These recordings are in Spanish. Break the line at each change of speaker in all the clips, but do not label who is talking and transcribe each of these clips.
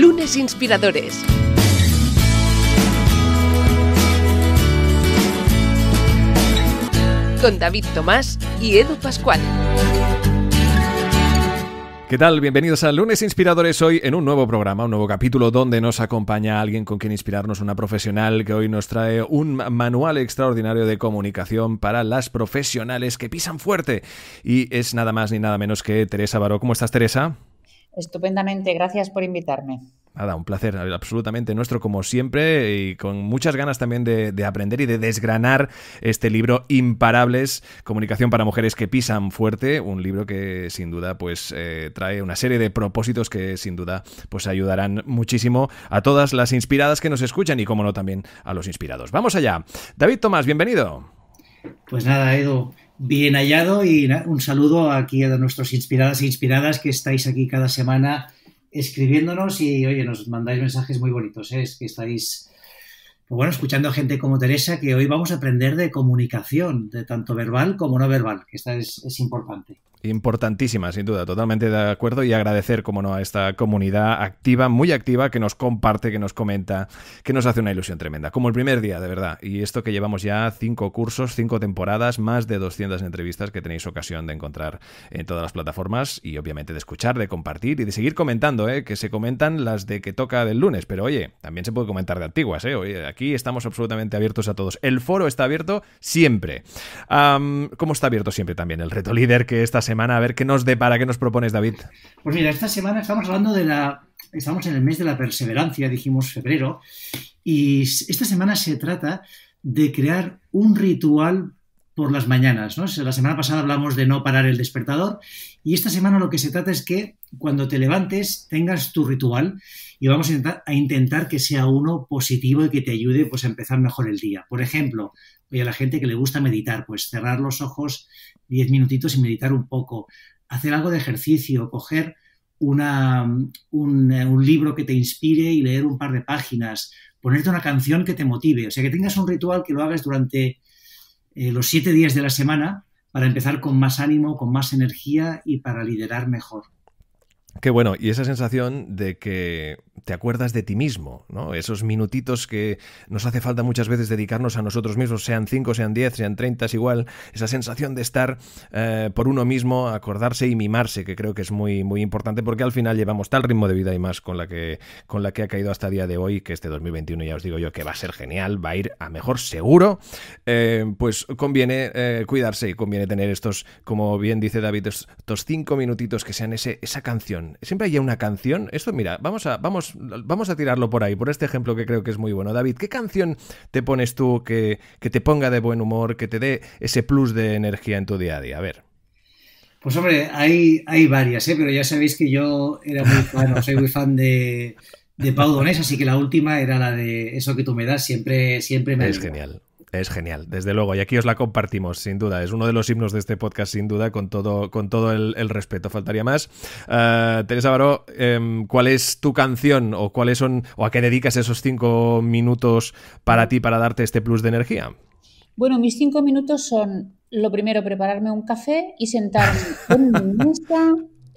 Lunes Inspiradores.
Con David Tomás y Edu Pascual. ¿Qué tal? Bienvenidos a Lunes Inspiradores hoy en un nuevo programa, un nuevo capítulo donde nos acompaña alguien con quien inspirarnos, una profesional que hoy nos trae un manual extraordinario de comunicación para las profesionales que pisan fuerte. Y es nada más ni nada menos que Teresa Baró. ¿Cómo estás, Teresa?
Estupendamente, gracias por invitarme.
Nada, un placer absolutamente nuestro como siempre y con muchas ganas también de, aprender y de desgranar este libro Imparables, Comunicación para Mujeres que Pisan Fuerte, un libro que sin duda pues eh, trae una serie de propósitos que sin duda pues ayudarán muchísimo a todas las inspiradas que nos escuchan y como no también a los inspirados. Vamos allá. David Tomás, bienvenido.
Pues nada, Edu, Bien hallado y un saludo aquí a nuestros inspiradas e inspiradas que estáis aquí cada semana escribiéndonos y, oye, nos mandáis mensajes muy bonitos, ¿eh? es que estáis, bueno, escuchando a gente como Teresa, que hoy vamos a aprender de comunicación, de tanto verbal como no verbal, que esta es importante
importantísima, sin duda, totalmente de acuerdo y agradecer, como no, a esta comunidad activa, muy activa, que nos comparte, que nos comenta, que nos hace una ilusión tremenda, como el primer día, de verdad. Y esto que llevamos ya cinco cursos, cinco temporadas, más de 200 entrevistas que tenéis ocasión de encontrar en todas las plataformas y obviamente de escuchar, de compartir y de seguir comentando, ¿eh? que se comentan las de que toca del lunes, pero oye, también se puede comentar de antiguas, ¿eh? Oye, aquí estamos absolutamente abiertos a todos. El foro está abierto siempre. como está abierto siempre también el reto líder que esta semana semana. A ver qué nos depara, qué nos propones, David.
Pues mira, esta semana estamos hablando de la. Estamos en el mes de la perseverancia, dijimos febrero. Y esta semana se trata de crear un ritual por las mañanas. La semana pasada hablamos de no parar el despertador y esta semana lo que se trata es que cuando te levantes tengas tu ritual y vamos a intentar, que sea uno positivo y que te ayude pues, a empezar mejor el día. Por ejemplo, y a la gente que le gusta meditar, pues cerrar los ojos diez minutitos y meditar un poco, hacer algo de ejercicio, coger una, eh, un, libro que te inspire y leer un par de páginas, ponerte una canción que te motive, o sea, que tengas un ritual que lo hagas durante eh, los siete días de la semana para empezar con más ánimo, con más energía y para liderar mejor.
Qué bueno, y esa sensación de que te acuerdas de ti mismo, Esos minutitos que nos hace falta muchas veces dedicarnos a nosotros mismos, sean 5, sean 10, sean 30, es igual, esa sensación de estar eh, por uno mismo, acordarse y mimarse, que creo que es muy, muy importante porque al final llevamos tal ritmo de vida y más con la, que, con la que ha caído hasta el día de hoy, que este 2021 ya os digo yo que va a ser genial, va a ir a mejor seguro, eh, pues conviene eh, cuidarse y conviene tener estos, como bien dice David, estos 5 minutitos que sean ese, esa canción Siempre hay una canción. Esto, mira, vamos a, vamos, vamos a tirarlo por ahí, por este ejemplo que creo que es muy bueno. David, ¿qué canción te pones tú que, te ponga de buen humor, que te dé ese plus de energía en tu día a día? A ver.
Pues hombre, hay, hay varias, ¿eh? pero ya sabéis que yo era muy soy muy fan de, de Pau Donés, así que la última era la de Eso que tú me das, siempre, siempre me... Es
genial. Es genial, desde luego. Y aquí os la compartimos, sin duda. Es uno de los himnos de este podcast, sin duda, con todo, con todo el, respeto. Faltaría más. Eh, Teresa Baró, em, ¿cuál es tu canción o cuáles son o a qué dedicas esos cinco minutos para ti para darte este plus de energía?
Bueno, mis cinco minutos son lo primero, prepararme un café y sentarme en mi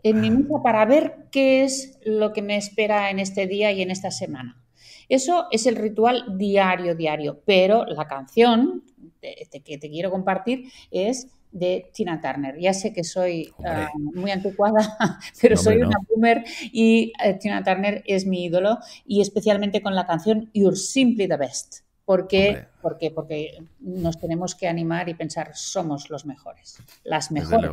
en mi mesa para ver qué es lo que me espera en este día y en esta semana. Eso es el ritual diario, diario, pero la canción que te quiero compartir es de Tina Turner. Ya sé que soy ah, muy anticuada, pero soy una boomer y eh, Tina Turner es mi ídolo y especialmente con la canción You're Simply the Best. porque, porque, Porque nos tenemos que animar y pensar, somos los mejores, las mejores.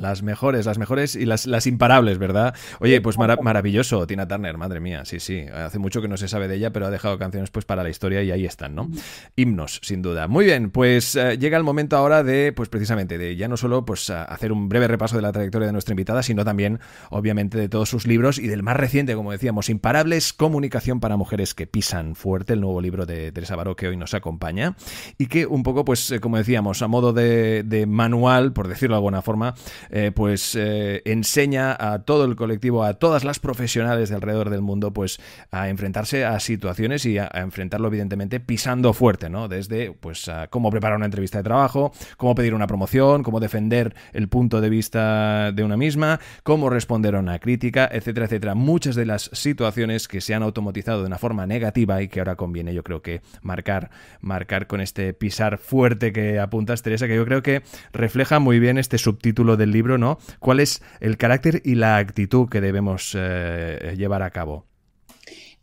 Las mejores, las mejores y las, imparables, ¿verdad? Oye, pues maravilloso, Tina Turner, madre mía, sí, sí. Hace mucho que no se sabe de ella, pero ha dejado canciones pues para la historia y ahí están, ¿no? Himnos, sin duda. Muy bien, pues eh, llega el momento ahora de, pues precisamente, de ya no solo pues hacer un breve repaso de la trayectoria de nuestra invitada, sino también, obviamente, de todos sus libros y del más reciente, como decíamos, Imparables, Comunicación para Mujeres que Pisan Fuerte, el nuevo libro de Teresa Baró que hoy nos acompaña y que un poco, pues, eh, como decíamos, a modo de, de manual, por decirlo de alguna forma, eh, pues eh, enseña a todo el colectivo, a todas las profesionales de alrededor del mundo, pues a enfrentarse a situaciones y a, enfrentarlo evidentemente pisando fuerte, ¿no? Desde pues cómo preparar una entrevista de trabajo, cómo pedir una promoción, cómo defender el punto de vista de una misma, cómo responder a una crítica, etcétera, etcétera. Muchas de las situaciones que se han automatizado de una forma negativa y que ahora conviene yo creo que marcar, marcar con este pisar fuerte que apuntas, Teresa, que yo creo que refleja muy bien este subtítulo de libro, ¿no? ¿Cuál es el carácter y la actitud que debemos eh, llevar a cabo?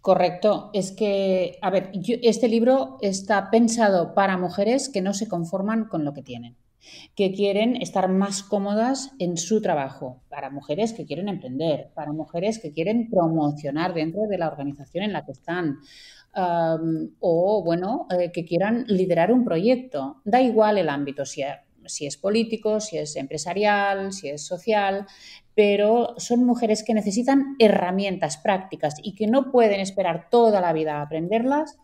Correcto, es que, a ver, este libro está pensado para mujeres que no se conforman con lo que tienen que quieren estar más cómodas en su trabajo, para mujeres que quieren emprender, para mujeres que quieren promocionar dentro de la organización en la que están, o bueno, eh, que quieran liderar un proyecto. Da igual el ámbito, si si es político, si es empresarial, si es social, pero son mujeres que necesitan herramientas prácticas y que no pueden esperar toda la vida a aprenderlas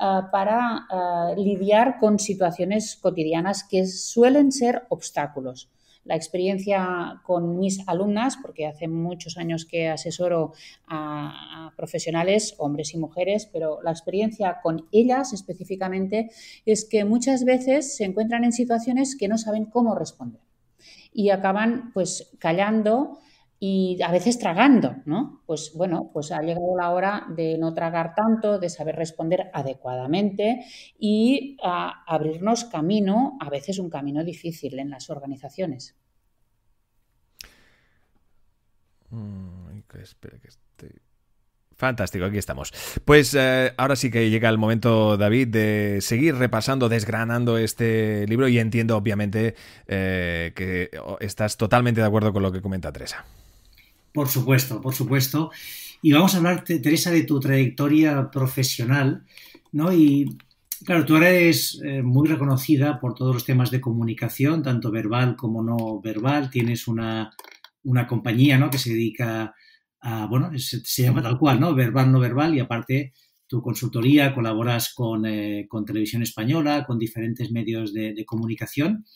eh, para eh, lidiar con situaciones cotidianas que suelen ser obstáculos la experiencia con mis alumnas, porque hace muchos años que asesoro a, profesionales, hombres y mujeres, pero la experiencia con ellas específicamente es que muchas veces se encuentran en situaciones que no saben cómo responder y acaban pues callando y a veces tragando, ¿no? Pues bueno, pues ha llegado la hora de no tragar tanto, de saber responder adecuadamente y ah, abrirnos camino, a veces un camino difícil en las organizaciones.
Mm, este- Fantástico, aquí estamos. Pues eh, ahora sí que llega el momento, David, de seguir repasando, desgranando este libro y entiendo, obviamente, eh, que estás totalmente de acuerdo con lo que comenta Teresa.
Por supuesto, por supuesto. Y vamos a hablar, Teresa, de tu trayectoria profesional, ¿no? Y claro, tú ahora eres eh, muy reconocida por todos los temas de comunicación, tanto verbal como no verbal. Tienes una, compañía, ¿no? Que se dedica a, bueno, se, llama tal cual, ¿no? Verbal, no verbal. Y aparte, tu consultoría, colaboras con, eh, Televisión Española, con diferentes medios de, de comunicación.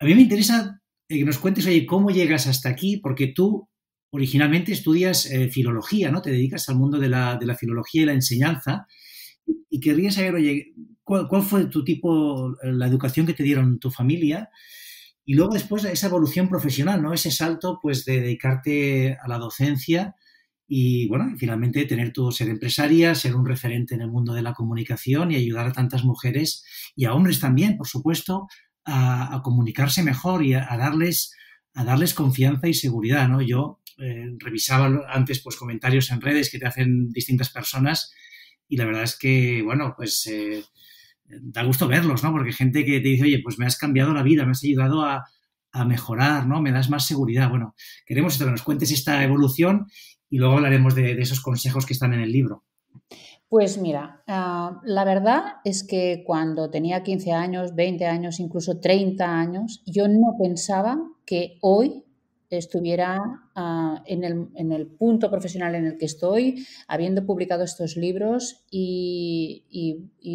A mí me interesa eh, que nos cuentes, oye, cómo llegas hasta aquí, porque tú originalmente estudias eh, filología, ¿no? Te dedicas al mundo de la, filología y la enseñanza. Y querría saber, ¿cuál, fue tu tipo, eh, la educación que te dieron tu familia? Y luego después esa evolución profesional, ¿no? Ese salto, pues, de dedicarte a la docencia y, bueno, finalmente tener tu ser empresaria, ser un referente en el mundo de la comunicación y ayudar a tantas mujeres y a hombres también, por supuesto, a, comunicarse mejor y a, darles a darles confianza y seguridad, ¿no? Yo eh, revisaba antes pues comentarios en redes que te hacen distintas personas y la verdad es que, bueno, pues eh, da gusto verlos, ¿no? Porque gente que te dice, oye, pues me has cambiado la vida, me has ayudado a, a mejorar, ¿no? Me das más seguridad. Bueno, queremos que nos cuentes esta evolución y luego hablaremos de, esos consejos que están en el libro.
Pues mira, ah, la verdad es que cuando tenía 15 años, 20 años, incluso 30 años, yo no pensaba que hoy estuviera ah, en, el, punto profesional en el que estoy, habiendo publicado estos libros y,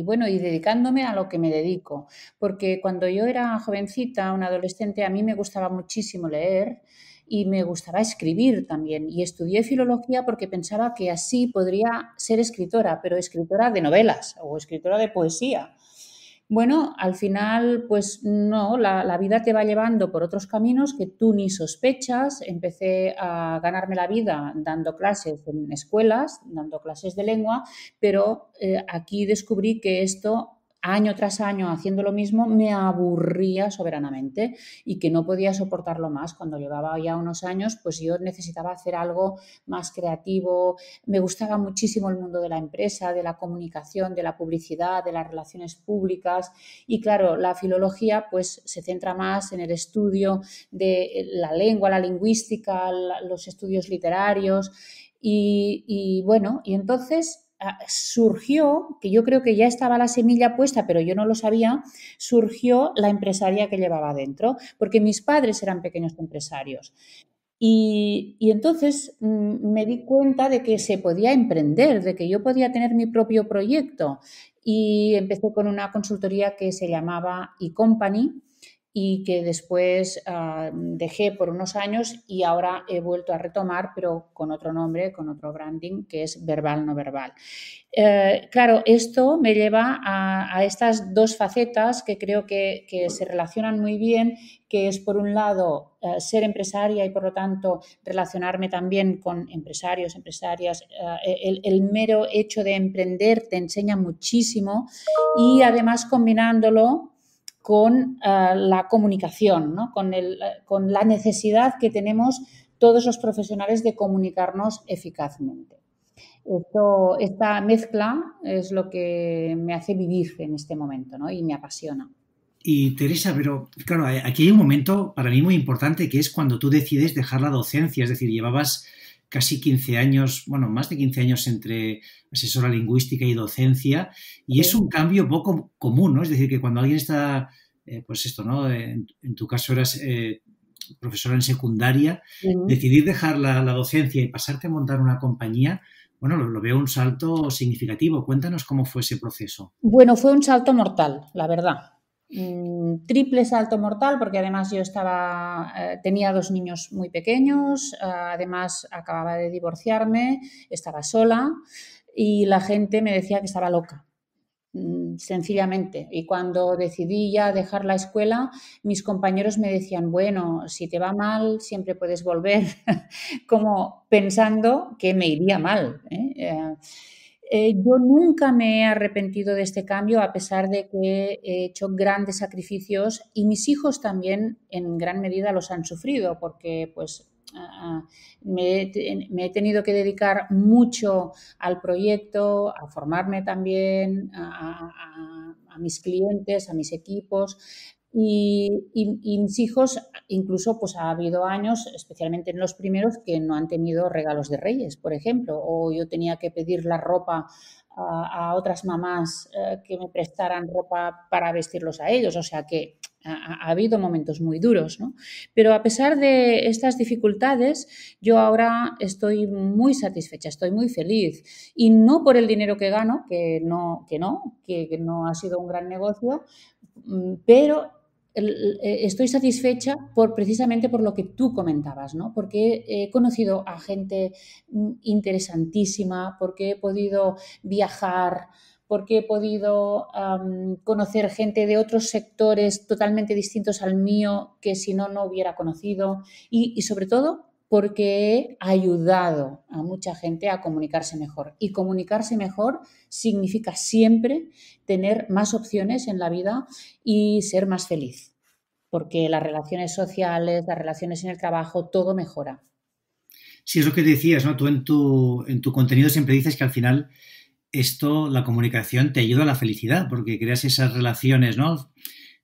bueno, y dedicándome a lo que me dedico. Porque cuando yo era jovencita, una adolescente, a mí me gustaba muchísimo leer y me gustaba escribir también. Y estudié filología porque pensaba que así podría ser escritora, pero escritora de novelas o escritora de poesía. Bueno, al final, pues no, la, vida te va llevando por otros caminos que tú ni sospechas. Empecé a ganarme la vida dando clases en escuelas, dando clases de lengua, pero eh, aquí descubrí que esto año tras año haciendo lo mismo me aburría soberanamente y que no podía soportarlo más. Cuando llevaba ya unos años, pues yo necesitaba hacer algo más creativo. Me gustaba muchísimo el mundo de la empresa, de la comunicación, de la publicidad, de las relaciones públicas. Y claro, la filología pues se centra más en el estudio de la lengua, la lingüística, los estudios literarios. Y, y bueno, y entonces Ah, surgió, que yo creo que ya estaba la semilla puesta, pero yo no lo sabía, surgió la empresaria que llevaba dentro, porque mis padres eran pequeños empresarios. Y, y, entonces mm, me di cuenta de que se podía emprender, de que yo podía tener mi propio proyecto. Y empecé con una consultoría que se llamaba E-Company, y que después ah, dejé por unos años y ahora he vuelto a retomar, pero con otro nombre, con otro branding, que es verbal no verbal. Eh, claro, esto me lleva a, estas dos facetas que creo que, se relacionan muy bien, que es por un lado eh, ser empresaria y por lo tanto relacionarme también con empresarios, empresarias. Eh, el, el, mero hecho de emprender te enseña muchísimo y además combinándolo con eh, la comunicación, con, la necesidad que tenemos todos los profesionales de comunicarnos eficazmente. Esto, esta mezcla es lo que me hace vivir en este momento y me apasiona.
Y Teresa, pero claro, aquí hay un momento para mí muy importante que es cuando tú decides dejar la docencia, es decir, llevabas casi 15 años, bueno, más de 15 años entre asesora lingüística y docencia, y es un cambio poco común, ¿no? Es decir, que cuando alguien está, eh, pues esto, ¿no? En, tu caso eras eh, profesora en secundaria, decidir dejar la, la, docencia y pasarte a montar una compañía, bueno, lo, veo un salto significativo. Cuéntanos cómo fue ese proceso.
Bueno, fue un salto mortal, la verdad. Mm, triple salto mortal, porque además yo estaba, eh, tenía dos niños muy pequeños, eh, además acababa de divorciarme, estaba sola y la gente me decía que estaba loca mm, sencillamente y cuando decidí ya dejar la escuela mis compañeros me decían bueno si te va mal siempre puedes volver como pensando que me iría mal ¿eh? Eh, yo nunca me he arrepentido de este cambio, a pesar de que he hecho grandes sacrificios y mis hijos también en gran medida los han sufrido, porque pues ah, ah, me, he tenido que dedicar mucho al proyecto, a formarme también, a mis clientes, a mis equipos, y, mis hijos, incluso, pues ha habido años, especialmente en los primeros, que no han tenido regalos de reyes, por ejemplo, o yo tenía que pedir la ropa a, otras mamás eh, que me prestaran ropa para vestirlos a ellos, o sea que ha, habido momentos muy duros, ¿no? Pero a pesar de estas dificultades, yo ahora estoy muy satisfecha, estoy muy feliz y no por el dinero que gano, que no, que no, que no ha sido un gran negocio, mm, pero eh, estoy satisfecha por precisamente por lo que tú comentabas, ¿no? Porque he conocido a gente mm, interesantísima, porque he podido viajar, porque he podido conocer gente de otros sectores totalmente distintos al mío que si no, no hubiera conocido. y sobre todo, porque he ayudado a mucha gente a comunicarse mejor. Y comunicarse mejor significa siempre tener más opciones en la vida y ser más feliz, porque las relaciones sociales, las relaciones en el trabajo, todo mejora.
Sí, es lo que decías, ¿no? Tú en tu, en tu contenido siempre dices que al final esto, la comunicación, te ayuda a la felicidad, porque creas esas relaciones, ¿no?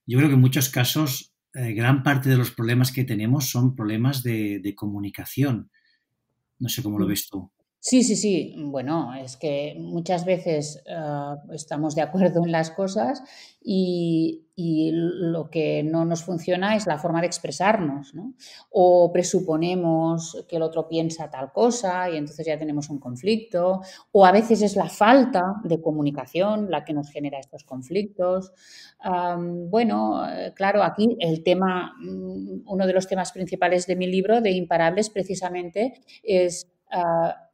Yo creo que en muchos casos eh, gran parte de los problemas que tenemos son problemas de, de comunicación. No sé cómo lo mm. ves tú.
Sí, sí, sí. Bueno, es que muchas veces ah, estamos de acuerdo en las cosas y, lo que no nos funciona es la forma de expresarnos, ¿no? O presuponemos que el otro piensa tal cosa y entonces ya tenemos un conflicto, o a veces es la falta de comunicación la que nos genera estos conflictos. Ah, bueno, eh, claro, aquí el tema, mm, uno de los temas principales de mi libro, de Imparables, precisamente es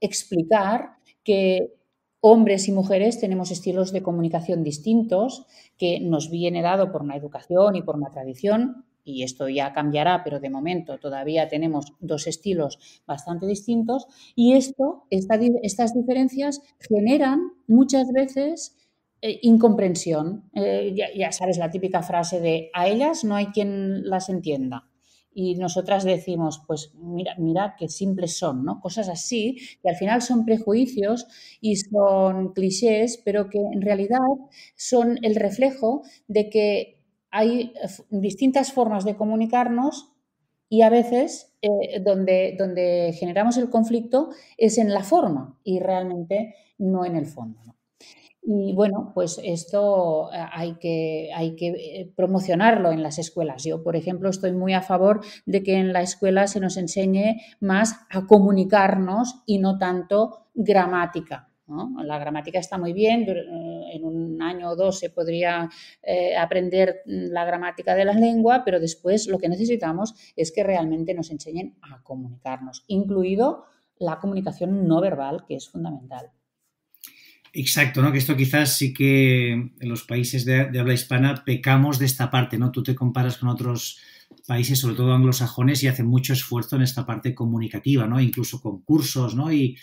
explicar que hombres y mujeres tenemos estilos de comunicación distintos, que nos viene dado por una educación y por una tradición, y esto ya cambiará, pero de momento todavía tenemos dos estilos bastante distintos, y esto, estas diferencias generan muchas veces eh, incomprensión. Eh, ya, sabes la típica frase de a ellas no hay quien las entienda y nosotras decimos, pues mira, mira qué simples son, ¿no? Cosas así, que al final son prejuicios y son clichés, pero que en realidad son el reflejo de que hay eh, distintas formas de comunicarnos y a veces eh, donde, donde generamos el conflicto es en la forma y realmente no en el fondo. ¿no? Y bueno, pues esto eh, hay que, hay que eh, promocionarlo en las escuelas. Yo, por ejemplo, estoy muy a favor de que en la escuela se nos enseñe más a comunicarnos y no tanto gramática. La gramática está muy bien, eh, en un año o dos se podría aprender la gramática de la lengua, pero después lo que necesitamos es que realmente nos enseñen a comunicarnos, incluido la comunicación no verbal, que es fundamental.
Exacto, ¿no? Que esto quizás sí que en los países de, habla hispana pecamos de esta parte, ¿no? Tú te comparas con otros países, sobre todo anglosajones, y hacen mucho esfuerzo en esta parte comunicativa, ¿no? Incluso con cursos, ¿no? Y,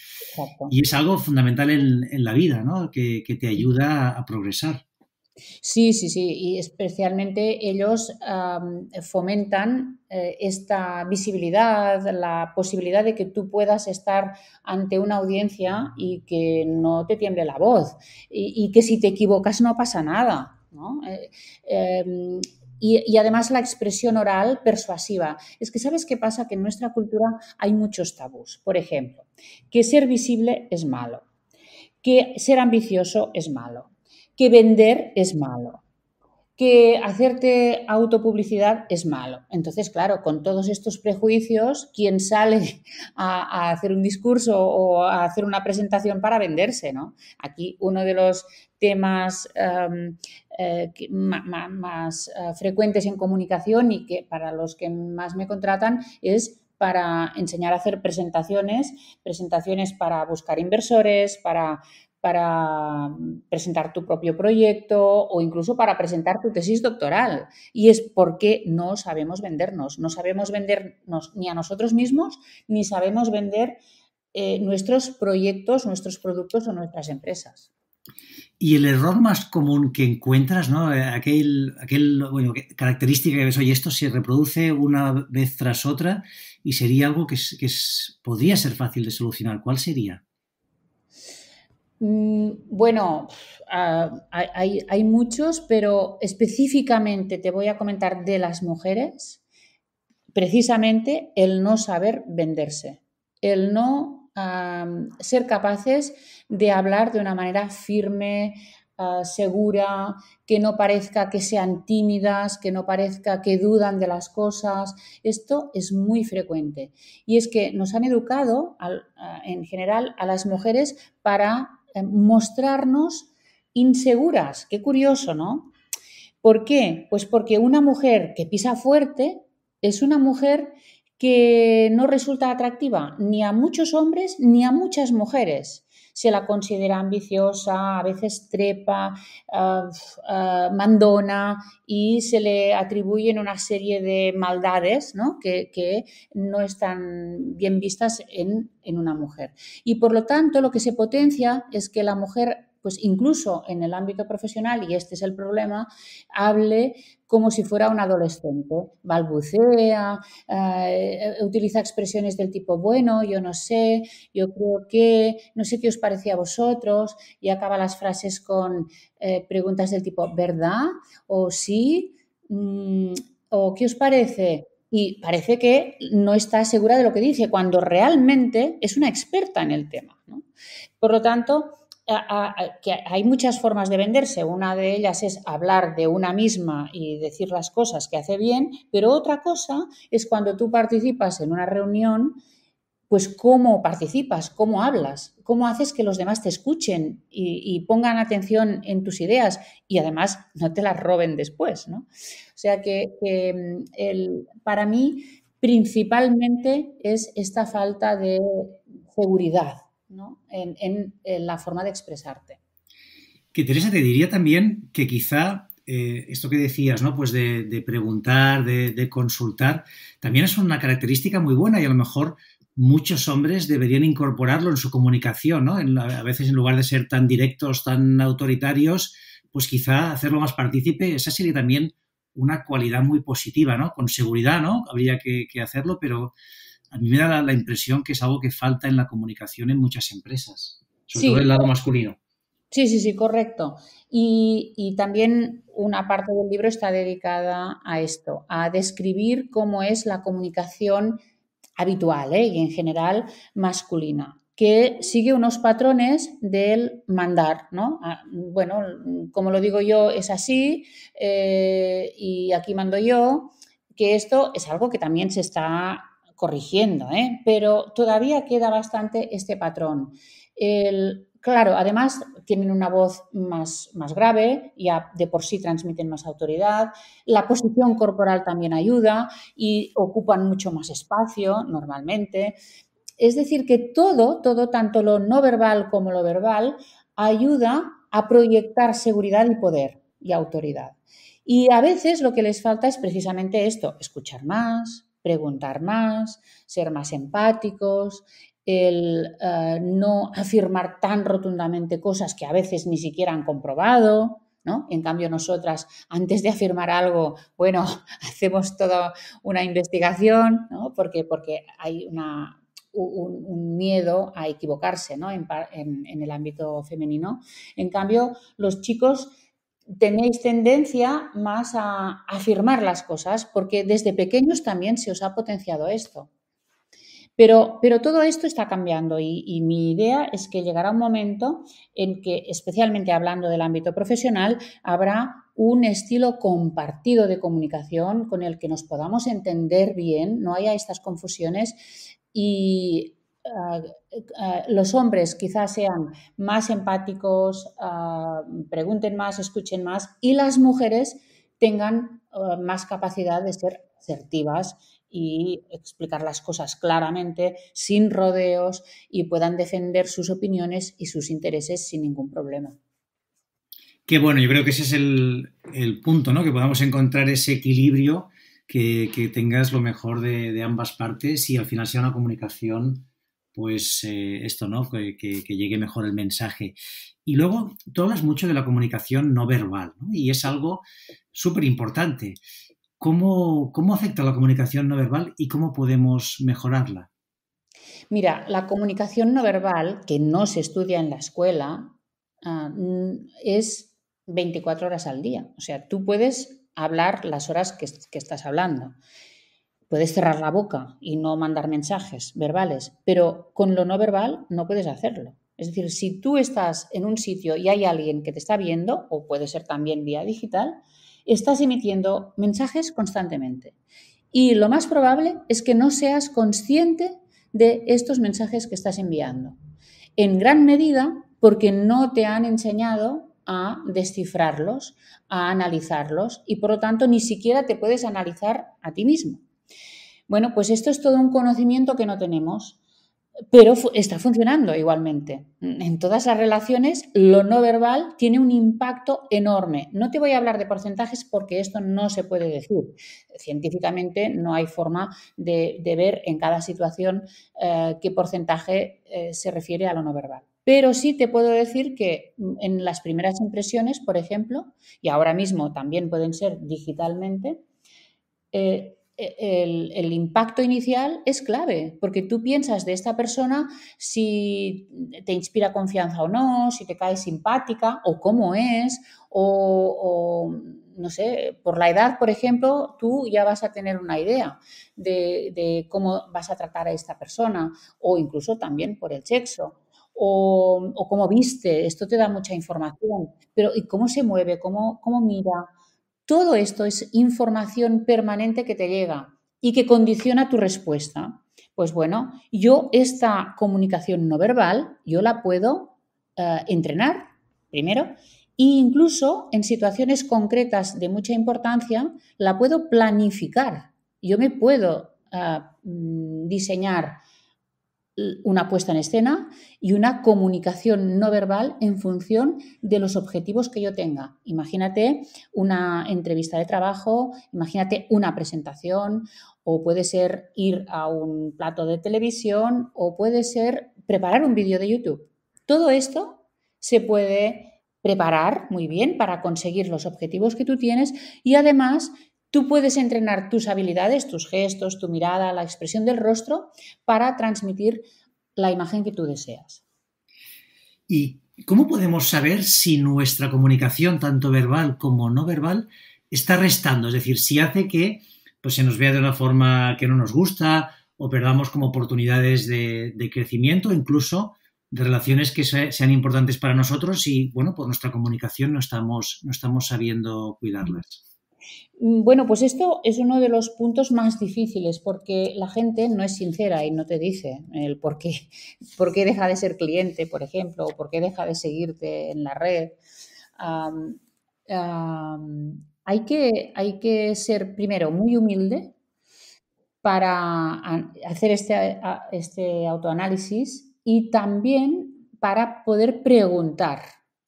y es algo fundamental en, la vida, ¿no? que, te ayuda a, progresar.
Sí, sí, sí, y especialmente ellos fomentan eh, esta visibilidad, la posibilidad de que tú puedas estar ante una audiencia y que no te tiemble la voz y, que si te equivocas no pasa nada. Eh, em, y, además la expresión oral persuasiva. Es que sabes qué pasa, que en nuestra cultura hay muchos tabús. Por ejemplo, que ser visible es malo, que ser ambicioso es malo, que vender es malo, que hacerte autopublicidad es malo. Entonces, claro, con todos estos prejuicios, quien sale a, hacer un discurso o a hacer una presentación para venderse, ¿no? Aquí uno de los temas em, eh, más, eh, frecuentes en comunicación y que para los que más me contratan es para enseñar a hacer presentaciones, presentaciones para buscar inversores, para para mm, presentar tu propio proyecto o incluso para presentar tu tesis doctoral. Y es porque no sabemos vendernos, no sabemos vendernos ni a nosotros mismos, ni sabemos vender eh, nuestros proyectos, nuestros productos o nuestras empresas.
Y el error más común que encuentras, ¿no? Eh, aquel, aquel bueno, característica que ves, hoy, esto se reproduce una vez tras otra y sería algo que podría ser fácil de solucionar. ¿Cuál sería?
Mm, bueno, hay, muchos, pero específicamente te voy a comentar de las mujeres, precisamente el no saber venderse, el no ser capaces de hablar de una manera firme, ah, segura, que no parezca que sean tímidas, que no parezca que dudan de las cosas. Esto es muy frecuente. Y es que nos han educado ah, en general a las mujeres para eh, mostrarnos inseguras. Qué curioso, ¿no? ¿Por qué? Pues porque una mujer que pisa fuerte es una mujer que no resulta atractiva ni a muchos hombres ni a muchas mujeres se la considera ambiciosa, a veces trepa, eh, eh, mandona y se le atribuyen una serie de maldades Que, no están bien vistas en, en una mujer. Y por lo tanto lo que se potencia es que la mujer pues incluso en el ámbito profesional, y este es el problema, hable como si fuera un adolescente. Balbucea, eh, utiliza expresiones del tipo, bueno, yo no sé, yo creo que, no sé qué os parecía a vosotros, y acaba las frases con eh, preguntas del tipo, ¿verdad? o sí, mm, o ¿qué os parece? Y parece que no está segura de lo que dice, cuando realmente es una experta en el tema. ¿no? Por lo tanto, que hay muchas formas de venderse. Una de ellas es hablar de una misma y decir las cosas que hace bien, pero otra cosa es cuando tú participas en una reunión, pues cómo participas, cómo hablas, cómo haces que los demás te escuchen y, pongan atención en tus ideas y además no te las roben después, ¿no? O sea que, mm, para mí principalmente es esta falta de seguridad en, la forma de expresarte.
Que Teresa te diría también que quizá eh, esto que decías, ¿no? Pues de, preguntar, de, consultar, también es una característica muy buena y a lo mejor muchos hombres deberían incorporarlo en su comunicación, ¿no? a veces en lugar de ser tan directos, tan autoritarios, pues quizá hacerlo más partícipe, esa sería también una cualidad muy positiva, ¿no? Con seguridad, ¿no? Habría que hacerlo, pero a mí me da la, impresión que es algo que falta en la comunicación en muchas empresas, sobre todo el lado masculino.
Sí, sí, sí, correcto. Y, también una parte del libro está dedicada a esto, a describir cómo es la comunicación habitual ¿eh? y en general masculina, que sigue unos patrones del mandar, ¿no? Ah, bueno, como lo digo yo, es así eh, y aquí mando yo, que esto es algo que también se está corrigiendo, ¿eh? pero todavía queda bastante este patrón. El, claro, además tienen una voz más, más grave, y de por sí transmiten más autoridad, la posición corporal también ayuda y ocupan mucho más espacio normalmente. Es decir, que todo, todo, tanto lo no verbal como lo verbal, ayuda a proyectar seguridad y poder y autoridad. Y a veces lo que les falta es precisamente esto, escuchar más, preguntar más, ser más empáticos, el eh, no afirmar tan rotundamente cosas que a veces ni siquiera han comprobado. ¿No? En cambio, nosotras, antes de afirmar algo, bueno, hacemos toda una investigación, porque, porque hay una, un, miedo a equivocarse ¿no? en, el ámbito femenino. En cambio, los chicos tenéis tendencia más a afirmar las cosas, porque desde pequeños también se os ha potenciado esto. Pero, pero todo esto está cambiando y, y, mi idea es que llegará un momento en que, especialmente hablando del ámbito profesional, habrá un estilo compartido de comunicación con el que nos podamos entender bien, no haya estas confusiones y Ah, eh, los hombres quizás sean más empáticos, ah, pregunten más, escuchen más y las mujeres tengan ah, más capacidad de ser asertivas y explicar las cosas claramente, sin rodeos y puedan defender sus opiniones y sus intereses sin ningún problema.
Qué bueno, yo creo que ese es el, punto, ¿no? Que podamos encontrar ese equilibrio, que, tengas lo mejor de, de, ambas partes y al final sea una comunicación pues eh, esto, ¿no? Que, llegue mejor el mensaje. Y luego, tú hablas mucho de la comunicación no verbal, Y es algo súper importante. ¿Cómo, afecta la comunicación no verbal y cómo podemos mejorarla?
Mira, la comunicación no verbal, que no se estudia en la escuela, ah, es 24 horas al día. O sea, tú puedes hablar las horas que estás hablando. Puedes cerrar la boca y no mandar mensajes verbales, pero con lo no verbal no puedes hacerlo. Es decir, si tú estás en un sitio y hay alguien que te está viendo, o puede ser también vía digital, estás emitiendo mensajes constantemente. Y lo más probable es que no seas consciente de estos mensajes que estás enviando. En gran medida porque no te han enseñado a descifrarlos, a analizarlos y por lo tanto ni siquiera te puedes analizar a ti mismo. Bueno, pues esto es todo un conocimiento que no tenemos, pero está funcionando igualmente. En todas las relaciones, lo no verbal tiene un impacto enorme. No te voy a hablar de porcentajes porque esto no se puede decir. Científicamente no hay forma de, ver en cada situación eh, qué porcentaje eh, se refiere a lo no verbal. Pero sí te puedo decir que mm, en las primeras impresiones, por ejemplo, y ahora mismo también pueden ser digitalmente, eh, e, el, impacto inicial es clave, porque tú piensas de esta persona si te inspira confianza o no, si te cae simpática o cómo es, o, no sé, por la edad, por ejemplo, tú ya vas a tener una idea de, cómo vas a tratar a esta persona, o incluso también por el sexo. O, cómo viste, esto te da mucha información, pero ¿y cómo se mueve? ¿Cómo, cómo mira? Todo esto es información permanente que te llega y que condiciona tu respuesta. Pues bueno, yo esta comunicación no verbal, yo la puedo eh, entrenar primero e incluso en situaciones concretas de mucha importancia la puedo planificar. Yo me puedo eh, mm, diseñar una puesta en escena y una comunicación no verbal en función de los objetivos que yo tenga. Imagínate una entrevista de trabajo, imagínate una presentación, o puede ser ir a un plato de televisión, o puede ser preparar un vídeo de YouTube. Todo esto se puede preparar muy bien para conseguir los objetivos que tú tienes y además Tú puedes entrenar tus habilidades, tus gestos, tu mirada, la expresión del rostro para transmitir la imagen que tú deseas.
¿Y cómo podemos saber si nuestra comunicación, tanto verbal como no verbal, está restando? Es decir, si hace que pues, se nos vea de una forma que no nos gusta o perdamos como oportunidades de, crecimiento, incluso de relaciones que sean importantes para nosotros y, bueno, por nuestra comunicación no estamos, no estamos sabiendo cuidarlas.
Mm, bueno, pues esto es uno de los puntos más difíciles porque la gente no es sincera y no te dice el por qué, deja de ser cliente, por ejemplo, o por qué deja de seguirte en la red. hay, que, ser primero muy humilde para hacer este, este autoanálisis y también para poder preguntar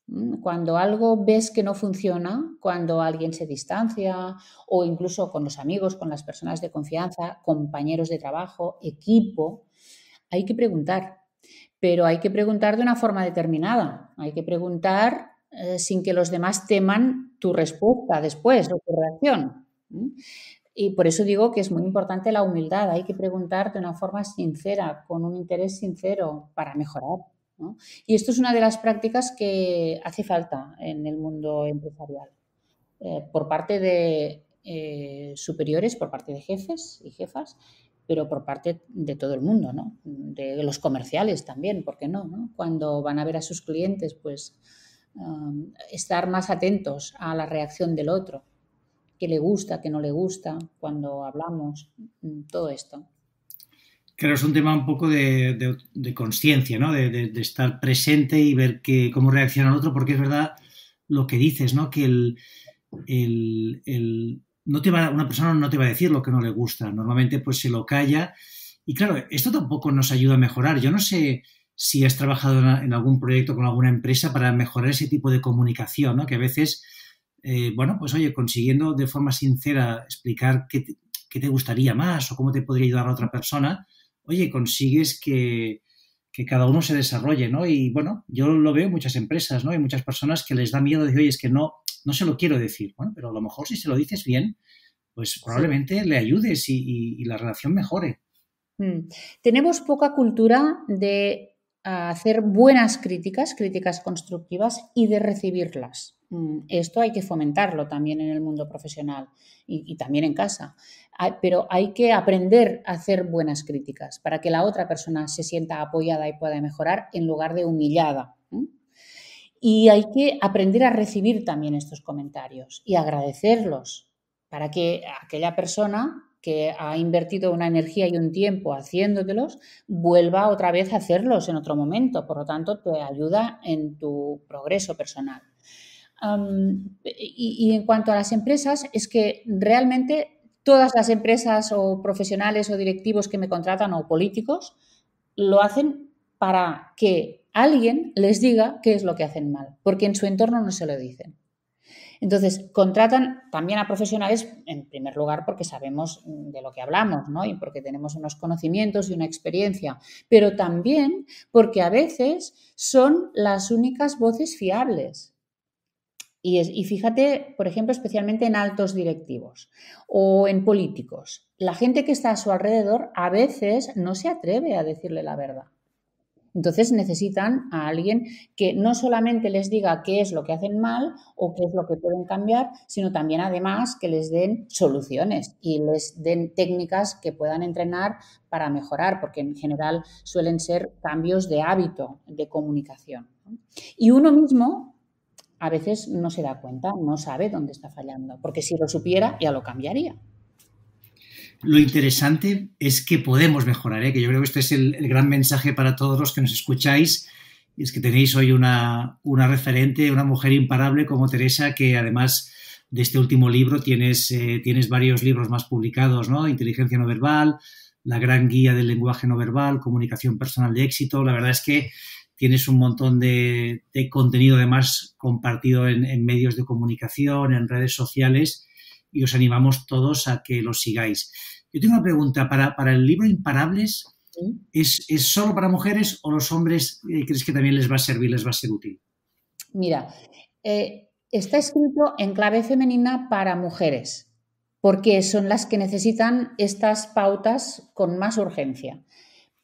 Mm, cuando algo ves que no funciona, cuando alguien se distancia o incluso con los amigos, con las personas de confianza, compañeros de trabajo, equipo, hay que preguntar. Pero hay que preguntar de una forma determinada. Hay que preguntar eh, sin que los demás teman tu respuesta después o tu reacción. Y por eso digo que es muy importante la humildad. Hay que preguntar de una forma sincera, con un interés sincero para mejorar. Y esto es una de las prácticas que hace falta en el mundo empresarial, eh, por parte de eh, superiores, por parte de jefes y jefas, pero por parte de todo el mundo, ¿no? de los comerciales también, ¿por qué no? Cuando van a ver a sus clientes, pues um, estar más atentos a la reacción del otro, que le gusta, que no le gusta, cuando hablamos, mm, todo esto.
Claro, es un tema un poco de, de, conciencia, ¿no? De, estar presente y ver que, cómo reacciona el otro, porque es verdad lo que dices, ¿no? Que el, el, no te va, una persona no te va a decir lo que no le gusta, normalmente pues se lo calla. Y claro, esto tampoco nos ayuda a mejorar. Yo no sé si has trabajado en algún proyecto con alguna empresa para mejorar ese tipo de comunicación, ¿no? Que a veces, eh, bueno, pues oye, consiguiendo de forma sincera explicar qué qué te gustaría más o cómo te podría ayudar a otra persona, oye, consigues que, cada uno se desarrolle, ¿no? Y bueno, yo lo veo en muchas empresas, ¿no? Hay muchas personas que les da miedo decir, oye, es que no, no se lo quiero decir. Bueno, pero a lo mejor si se lo dices bien, pues probablemente le ayudes y, la relación mejore.
Mm. Tenemos poca cultura de ah, hacer buenas críticas, críticas constructivas y de recibirlas. Mm, esto hay que fomentarlo también en el mundo profesional y, también en casa. Pero hay que aprender a hacer buenas críticas para que la otra persona se sienta apoyada y pueda mejorar en lugar de humillada. Y hay que aprender a recibir también estos comentarios y agradecerlos para que aquella persona que ha invertido una energía y un tiempo haciéndotelos, vuelva otra vez a hacerlos en otro momento. Por lo tanto, te ayuda en tu progreso personal y, en cuanto a las empresas, es que realmente todas las empresas o profesionales o directivos que me contratan o políticos lo hacen para que alguien les diga qué es lo que hacen mal, porque en su entorno no se lo dicen. Entonces, contratan también a profesionales, en primer lugar, porque sabemos mm, de lo que hablamos, Y porque tenemos unos conocimientos y una experiencia, pero también porque a veces son las únicas voces fiables. Y, fíjate, por ejemplo, especialmente en altos directivos o en políticos. La gente que está a su alrededor a veces no se atreve a decirle la verdad. Entonces necesitan a alguien que no solamente les diga qué es lo que hacen mal o qué es lo que pueden cambiar, sino también además que les den soluciones y les den técnicas que puedan entrenar para mejorar, porque en general suelen ser cambios de hábito de comunicación. Y uno mismo a veces no se da cuenta, no sabe dónde está fallando, porque si lo supiera ya lo cambiaría.
Lo interesante es que podemos mejorar, ¿eh? que yo creo que este es el, gran mensaje para todos los que nos escucháis, y es que tenéis hoy una, una referente, una mujer imparable como Teresa, que además de este último libro tienes, eh, tienes varios libros más publicados, ¿no? Inteligencia no verbal, La gran guía del lenguaje no verbal, Comunicación personal de éxito. La verdad es que tienes un montón de, contenido además compartido en, medios de comunicación, en redes sociales y os animamos todos a que lo sigáis. Yo tengo una pregunta, para, el libro Imparables, ¿Es, ¿Es, solo para mujeres o los hombres eh, crees que también les va a servir, les va a ser útil?
Mira, eh, está escrito en clave femenina para mujeres, porque son las que necesitan estas pautas con más urgencia.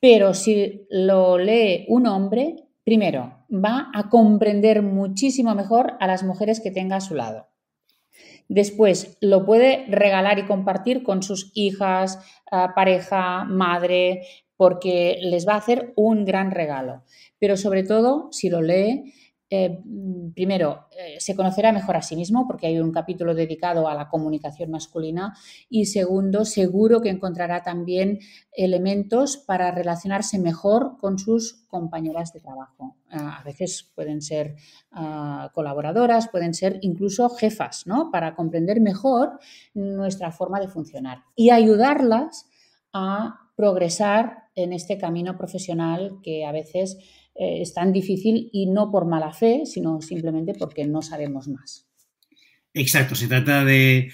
Pero si lo lee un hombre, Primero, va a comprender muchísimo mejor a las mujeres que tenga a su lado. Después, lo puede regalar y compartir con sus hijas, eh, pareja, madre, porque les va a hacer un gran regalo. Pero sobre todo, si lo lee, eh, mm, primero, eh, se conocerá mejor a sí mismo porque hay un capítulo dedicado a la comunicación masculina y segundo, seguro que encontrará también elementos para relacionarse mejor con sus compañeras de trabajo. Ah, a veces pueden ser ah, colaboradoras, pueden ser incluso jefas, ¿no? Para comprender mejor nuestra forma de funcionar y ayudarlas a progresar en este camino profesional que a veces eh, es tan difícil y no por mala fe, sino simplemente porque no sabemos más.
Exacto, se trata de,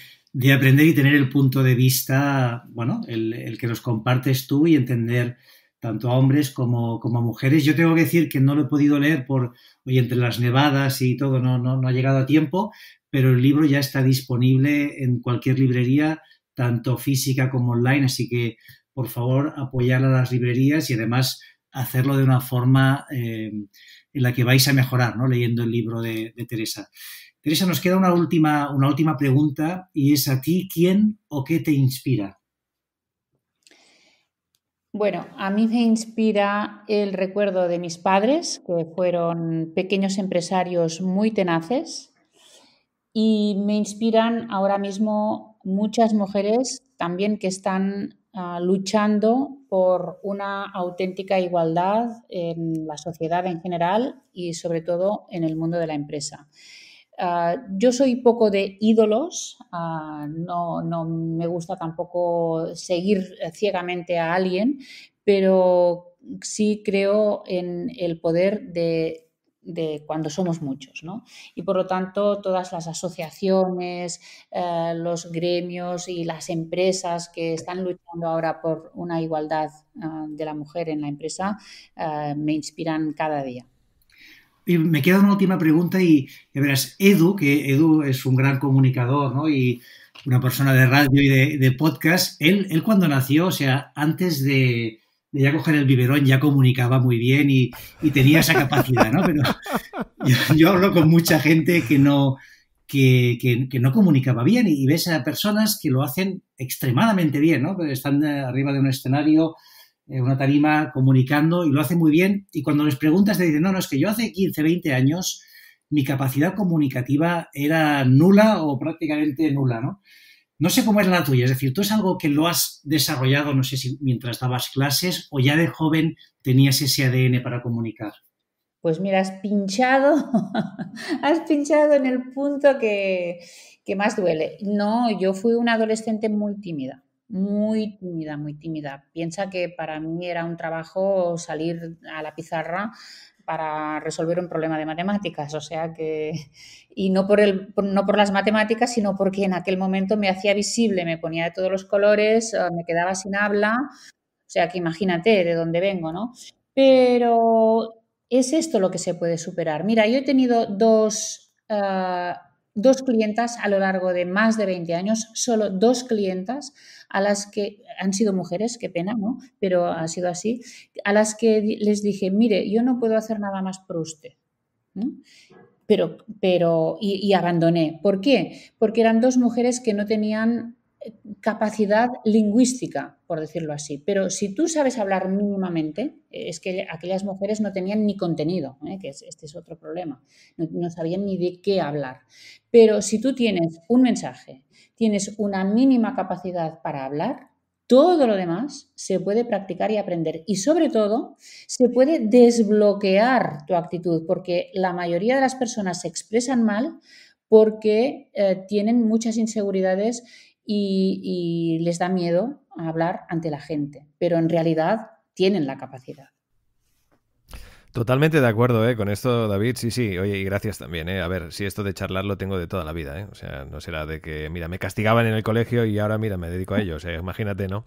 aprender y tener el punto de vista, bueno, el, que nos compartes tú y entender tanto a hombres como, como a mujeres. Yo tengo que decir que no lo he podido leer por, hoy entre las nevadas y todo, no, no, no ha llegado a tiempo, pero el libro ya está disponible en cualquier librería, tanto física como online, así que por favor apoyar a las librerías y además hacerlo de una forma eh, en la que vais a mejorar, ¿no? Leyendo el libro de, Teresa. Teresa, nos queda una última, una última pregunta y es a ti, ¿quién o qué te inspira?
Bueno, a mí me inspira el recuerdo de mis padres, que fueron pequeños empresarios muy tenaces, y me inspiran ahora mismo muchas mujeres también que están Ah, luchando por una auténtica igualdad en la sociedad en general y sobre todo en el mundo de la empresa. Ah, yo soy poco de ídolos, ah, no, me gusta tampoco seguir eh, ciegamente a alguien, pero sí creo en el poder de de cuando somos muchos, ¿no? Y por lo tanto, todas las asociaciones, eh, los gremios y las empresas que están luchando ahora por una igualdad eh, de la mujer en la empresa eh, me inspiran cada día.
Y me queda una última pregunta y, verás, Edu, que Edu es un gran comunicador, ¿no? Y una persona de radio y de, podcast, él, él cuando nació, o sea, antes de, de ya coger el biberón ya comunicaba muy bien y, tenía esa capacidad, ¿no? Pero yo, hablo con mucha gente que no, que, no comunicaba bien y, ves a personas que lo hacen extremadamente bien, ¿no? Pues están eh, arriba de un escenario, en eh, una tarima, comunicando y lo hacen muy bien y cuando les preguntas te dicen, no, no, es que yo hace 15, 20 años mi capacidad comunicativa era nula o prácticamente nula, ¿no? No sé cómo es la tuya, es decir, tú es algo que lo has desarrollado, no sé si mientras dabas clases o ya de joven tenías ese ADN para comunicar.
Pues mira, has pinchado, has pinchado en el punto que, que más duele. No, yo fui una adolescente muy tímida, muy tímida, muy tímida. Piensa que para mí era un trabajo salir a la pizarra para resolver un problema de matemáticas, o sea que y no por el no por las matemáticas, sino porque en aquel momento me hacía visible, me ponía de todos los colores, eh, me quedaba sin habla, o sea que imagínate de dónde vengo, ¿no? Pero es esto lo que se puede superar. Mira, yo he tenido dos eh, dos clientas a lo largo de más de 20 años, solo dos clientas a las que han sido mujeres, qué pena, ¿no? Pero ha sido así, a las que les dije, mire, yo no puedo hacer nada más por usted. Pero, pero, y, y abandoné. ¿Por qué? Porque eran dos mujeres que no tenían capacidad lingüística, por decirlo así. Pero si tú sabes hablar mínimamente, es que aquellas mujeres no tenían ni contenido, ¿eh? que este es otro problema, no, sabían ni de qué hablar. Pero si tú tienes un mensaje, tienes una mínima capacidad para hablar, todo lo demás se puede practicar y aprender. Y sobre todo, se puede desbloquear tu actitud, porque la mayoría de las personas se expresan mal porque eh, tienen muchas inseguridades y, les da miedo a hablar ante la gente, pero en realidad tienen la capacidad.
Totalmente de acuerdo ¿eh? con esto, David. Sí, sí. Oye, y gracias también. ¿eh? A ver, si esto de charlar lo tengo de toda la vida. ¿eh? O sea, no será de que, mira, me castigaban en el colegio y ahora, mira, me dedico a ello. O sea, imagínate, ¿no?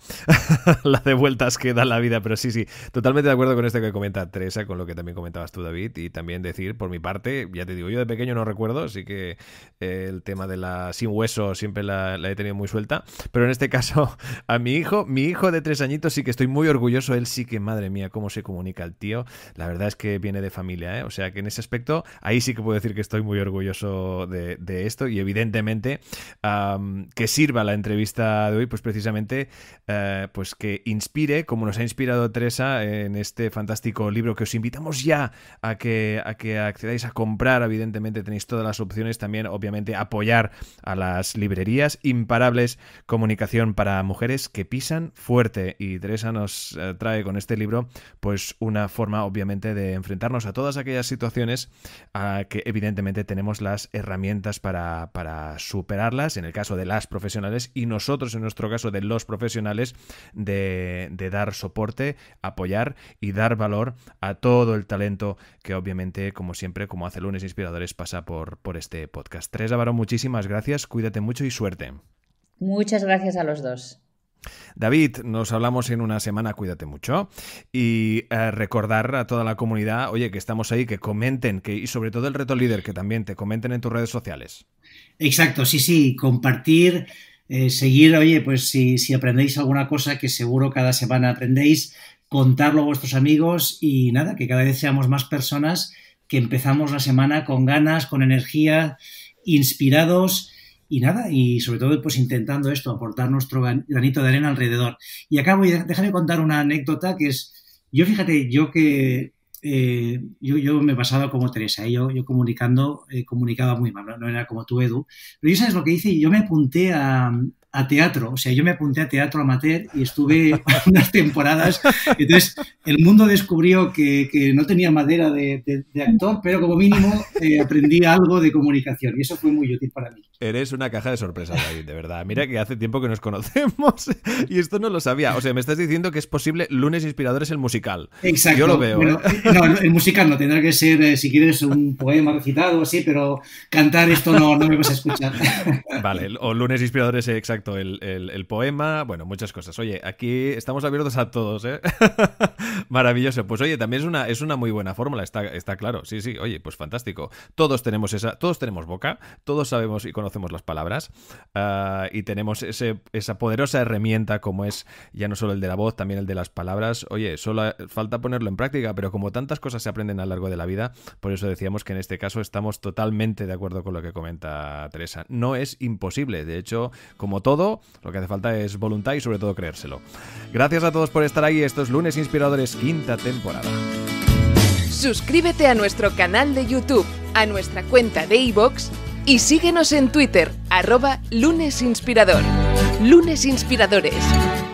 la de vueltas que da la vida. Pero sí, sí. Totalmente de acuerdo con esto que comenta Teresa, con lo que también comentabas tú, David. Y también decir, por mi parte, ya te digo, yo de pequeño no recuerdo, así que eh, el tema de la sin hueso siempre la, he tenido muy suelta. Pero en este caso, a mi hijo, mi hijo de tres añitos, sí que estoy muy orgulloso. Él sí que, madre mía, cómo se comunica el tío. La verdad es que viene de familia, ¿eh? O sea que en ese aspecto, ahí sí que puedo decir que estoy muy orgulloso de, esto y evidentemente que sirva la entrevista de hoy, pues precisamente, eh, pues que inspire, como nos ha inspirado Teresa en este fantástico libro que os invitamos ya a que, a que accedáis a comprar, evidentemente tenéis todas las opciones, también obviamente apoyar a las librerías imparables, comunicación para mujeres que pisan fuerte y Teresa nos eh, trae con este libro pues una forma obviamente de enfrentarnos a todas aquellas situaciones a que evidentemente tenemos las herramientas para, superarlas, en el caso de las profesionales y nosotros en nuestro caso de los profesionales, de, dar soporte, apoyar y dar valor a todo el talento que obviamente, como siempre, como hace lunes inspiradores, pasa por, por este podcast. Tres Álvaro, muchísimas gracias, cuídate mucho y suerte.
Muchas gracias a los dos.
David, nos hablamos en una semana, cuídate mucho. Y eh, recordar a toda la comunidad, oye, que estamos ahí, que comenten, que, y sobre todo el reto líder, que también te comenten en tus redes sociales. Exacto, sí, sí, compartir, eh, seguir, oye, pues si, si aprendéis alguna cosa, que
seguro cada semana aprendéis, contarlo a vuestros amigos y nada, que cada vez seamos más personas que empezamos la semana con ganas, con energía, inspirados y nada, y sobre todo pues intentando esto, aportar nuestro granito de arena alrededor. Y acabo, déjame contar una anécdota que es, yo fíjate, yo que eh, yo, yo, me pasaba como Teresa, ¿eh? yo, yo, comunicando, eh, comunicaba muy mal, no, era como tú, Edu. Pero yo sabes lo que hice, yo me apunté a, a teatro. O sea, yo me apunté a teatro amateur y estuve unas temporadas. Entonces, el mundo descubrió que, que no tenía madera de, de, actor, pero como mínimo eh, aprendí algo de comunicación y eso fue muy útil para mí.
Eres una caja de sorpresas, de verdad. Mira que hace tiempo que nos conocemos y esto no lo sabía. O sea, me estás diciendo que es posible Lunes Inspiradores el musical. Exacto. Yo lo veo. ¿eh? no,
el musical no tendrá que ser, eh, si quieres, un poema recitado, así, pero cantar esto no, no me vas a escuchar.
Vale, o Lunes Inspiradores, exacto el, poema, bueno, muchas cosas. Oye, aquí estamos abiertos a todos, ¿eh? Maravilloso. Pues oye, también es una, es una muy buena fórmula, está, está claro. Sí, sí, oye, pues fantástico. Todos tenemos esa, todos tenemos boca, todos sabemos y conocemos las palabras ah, y tenemos esa poderosa herramienta como es ya no solo el de la voz, también el de las palabras. Oye, solo falta ponerlo en práctica, pero como tantas cosas se aprenden a lo largo de la vida, por eso decíamos que en este caso estamos totalmente de acuerdo con lo que comenta Teresa. No es imposible, de hecho, como todo lo que hace falta es voluntad y sobre todo creérselo. Gracias a todos por estar ahí, estos Lunes Inspiradores, quinta temporada. Suscríbete a nuestro canal de YouTube, a nuestra cuenta de iVoox y síguenos en Twitter, arroba lunesinspirador. Lunes Inspiradores.